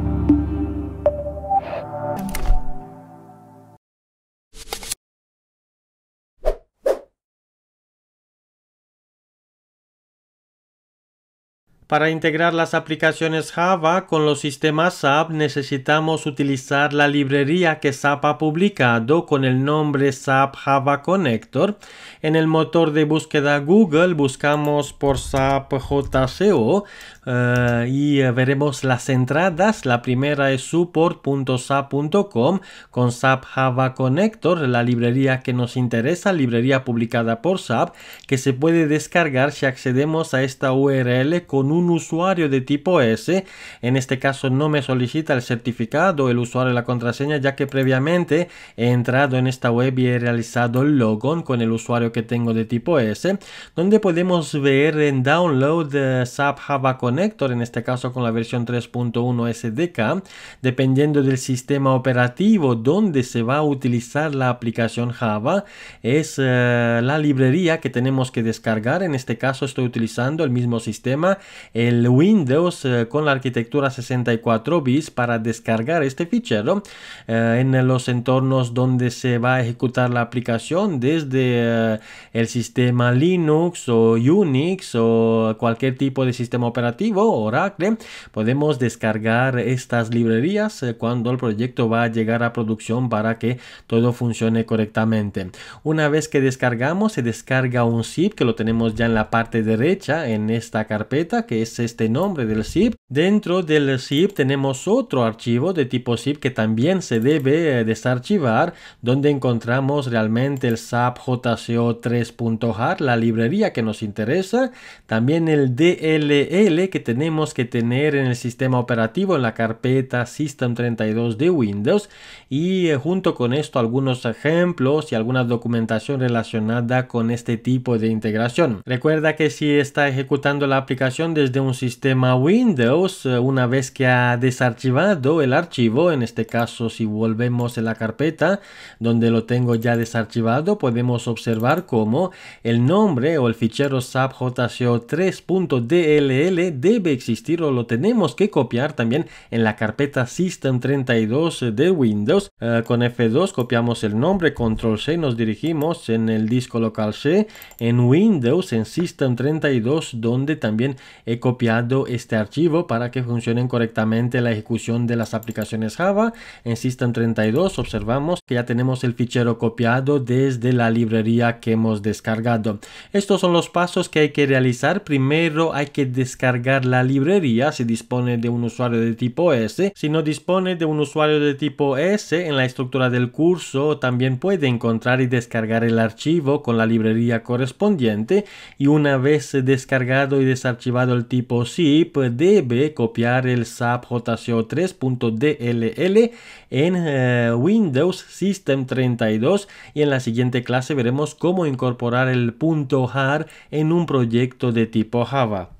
you Para integrar las aplicaciones Java con los sistemas SAP necesitamos utilizar la librería que SAP ha publicado con el nombre SAP Java Connector. En el motor de búsqueda Google buscamos por SAP JCO eh, y eh, veremos las entradas. La primera es support.sap.com con SAP Java Connector, la librería que nos interesa, librería publicada por SAP, que se puede descargar si accedemos a esta URL con un un usuario de tipo S, en este caso no me solicita el certificado, el usuario y la contraseña, ya que previamente he entrado en esta web y he realizado el logon con el usuario que tengo de tipo S, donde podemos ver en download SAP Java Connector, en este caso con la versión 3.1 SDK, dependiendo del sistema operativo donde se va a utilizar la aplicación Java, es eh, la librería que tenemos que descargar, en este caso estoy utilizando el mismo sistema el Windows eh, con la arquitectura 64 bits para descargar este fichero eh, en los entornos donde se va a ejecutar la aplicación desde eh, el sistema Linux o Unix o cualquier tipo de sistema operativo Oracle podemos descargar estas librerías cuando el proyecto va a llegar a producción para que todo funcione correctamente una vez que descargamos se descarga un zip que lo tenemos ya en la parte derecha en esta carpeta que es este nombre del zip. Dentro del zip tenemos otro archivo de tipo zip que también se debe eh, desarchivar, este donde encontramos realmente el SAP JCO3.jar, la librería que nos interesa, también el DLL que tenemos que tener en el sistema operativo en la carpeta System32 de Windows y eh, junto con esto algunos ejemplos y alguna documentación relacionada con este tipo de integración. Recuerda que si está ejecutando la aplicación desde de un sistema Windows, eh, una vez que ha desarchivado el archivo, en este caso si volvemos en la carpeta donde lo tengo ya desarchivado, podemos observar cómo el nombre o el fichero SAP 3.dll debe existir o lo tenemos que copiar también en la carpeta System32 de Windows. Eh, con F2 copiamos el nombre, Control C, nos dirigimos en el disco local C, en Windows, en System32, donde también he copiado este archivo para que funcionen correctamente la ejecución de las aplicaciones Java. En System32 observamos que ya tenemos el fichero copiado desde la librería que hemos descargado. Estos son los pasos que hay que realizar. Primero hay que descargar la librería si dispone de un usuario de tipo S. Si no dispone de un usuario de tipo S, en la estructura del curso también puede encontrar y descargar el archivo con la librería correspondiente y una vez descargado y desarchivado el tipo zip pues debe copiar el SAP 3dll en eh, Windows System 32 y en la siguiente clase veremos cómo incorporar el punto .har en un proyecto de tipo Java.